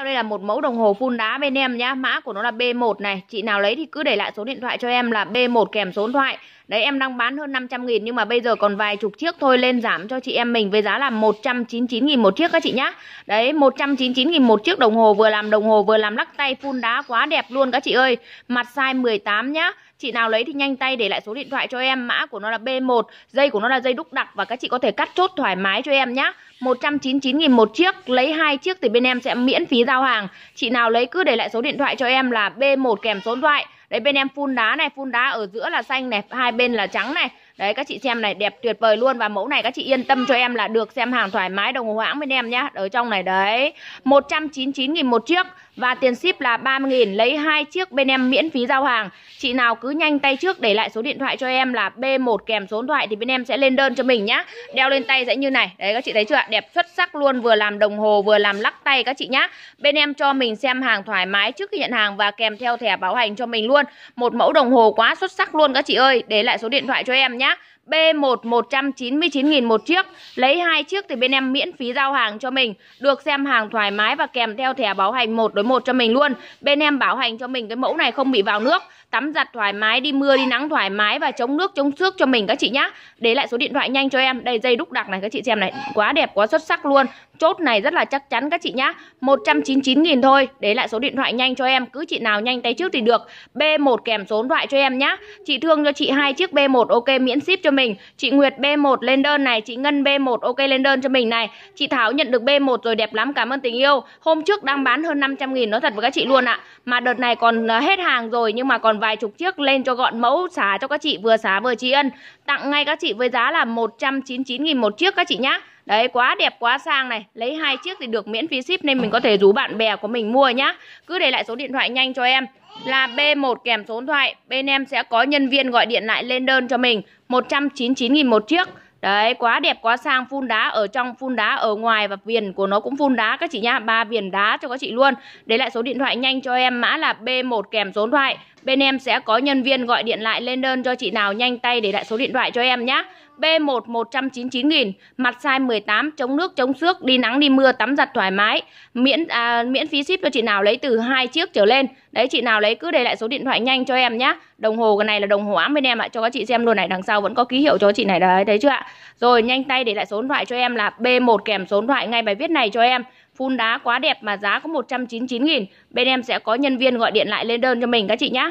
theo đây là một mẫu đồng hồ phun đá bên em nhá mã của nó là B1 này chị nào lấy thì cứ để lại số điện thoại cho em là B1 kèm số điện thoại đấy em đang bán hơn 500 nghìn nhưng mà bây giờ còn vài chục chiếc thôi lên giảm cho chị em mình với giá là 199 nghìn một chiếc các chị nhá đấy 199 nghìn một chiếc đồng hồ vừa làm đồng hồ vừa làm lắc tay phun đá quá đẹp luôn các chị ơi mặt size 18 nhá Chị nào lấy thì nhanh tay để lại số điện thoại cho em, mã của nó là B1, dây của nó là dây đúc đặc và các chị có thể cắt chốt thoải mái cho em nhá. 199 000 một chiếc, lấy hai chiếc thì bên em sẽ miễn phí giao hàng. Chị nào lấy cứ để lại số điện thoại cho em là B1 kèm số điện thoại. Đấy bên em phun đá này, phun đá ở giữa là xanh này, hai bên là trắng này. Đấy các chị xem này đẹp tuyệt vời luôn và mẫu này các chị yên tâm cho em là được xem hàng thoải mái đồng hồ hãng bên em nhá. Ở trong này đấy, 199 000 một chiếc và tiền ship là 30.000 lấy hai chiếc bên em miễn phí giao hàng. Chị nào cứ nhanh tay trước để lại số điện thoại cho em là B1 kèm số điện thoại thì bên em sẽ lên đơn cho mình nhá. Đeo lên tay sẽ như này. Đấy các chị thấy chưa ạ? Đẹp xuất sắc luôn, vừa làm đồng hồ vừa làm lắc tay các chị nhá. Bên em cho mình xem hàng thoải mái trước khi nhận hàng và kèm theo thẻ bảo hành cho mình luôn. Một mẫu đồng hồ quá xuất sắc luôn các chị ơi. Để lại số điện thoại cho em nhá. B1 199.000 một chiếc, lấy hai chiếc thì bên em miễn phí giao hàng cho mình, được xem hàng thoải mái và kèm theo thẻ bảo hành một đối một cho mình luôn. Bên em bảo hành cho mình cái mẫu này không bị vào nước, tắm giặt thoải mái, đi mưa đi nắng thoải mái và chống nước chống xước cho mình các chị nhá. Để lại số điện thoại nhanh cho em. Đây dây đúc đặc này các chị xem này, quá đẹp quá xuất sắc luôn. Chốt này rất là chắc chắn các chị nhá. 199.000 thôi. Để lại số điện thoại nhanh cho em, cứ chị nào nhanh tay trước thì được. B1 kèm số điện thoại cho em nhá. Chị thương cho chị hai chiếc B1 ok miễn ship cho mình mình. Chị Nguyệt B1 lên đơn này, chị Ngân B1 ok lên đơn cho mình này. Chị Thảo nhận được B1 rồi đẹp lắm, cảm ơn tình yêu. Hôm trước đang bán hơn 500 nghìn nó thật với các chị luôn ạ. Mà đợt này còn à, hết hàng rồi nhưng mà còn vài chục chiếc lên cho gọn mẫu xả cho các chị vừa xả vừa tri ân. Tặng ngay các chị với giá là 199 nghìn một chiếc các chị nhá. Đấy quá đẹp quá sang này Lấy hai chiếc thì được miễn phí ship Nên mình có thể rủ bạn bè của mình mua nhá Cứ để lại số điện thoại nhanh cho em Là B1 kèm số điện thoại Bên em sẽ có nhân viên gọi điện lại lên đơn cho mình 199.000 một chiếc Đấy, quá đẹp quá sang phun đá ở trong, phun đá ở ngoài và viền của nó cũng phun đá các chị nhá, ba viền đá cho các chị luôn. Để lại số điện thoại nhanh cho em mã là B1 kèm số điện thoại Bên em sẽ có nhân viên gọi điện lại lên đơn cho chị nào nhanh tay để lại số điện thoại cho em nhé. B1 199 nghìn mặt size 18, chống nước, chống xước, đi nắng, đi mưa, tắm giặt thoải mái. Miễn à, miễn phí ship cho chị nào lấy từ hai chiếc trở lên. Đấy, chị nào lấy cứ để lại số điện thoại nhanh cho em nhé. Đồng hồ cái này là đồng hồ ám bên em ạ, cho các chị xem luôn này, đằng sau vẫn có ký hiệu cho chị này đấy, thấy chưa ạ? Rồi, nhanh tay để lại số điện thoại cho em là B1 kèm số điện thoại ngay bài viết này cho em phun đá quá đẹp mà giá có 199 nghìn Bên em sẽ có nhân viên gọi điện lại lên đơn cho mình các chị nhé.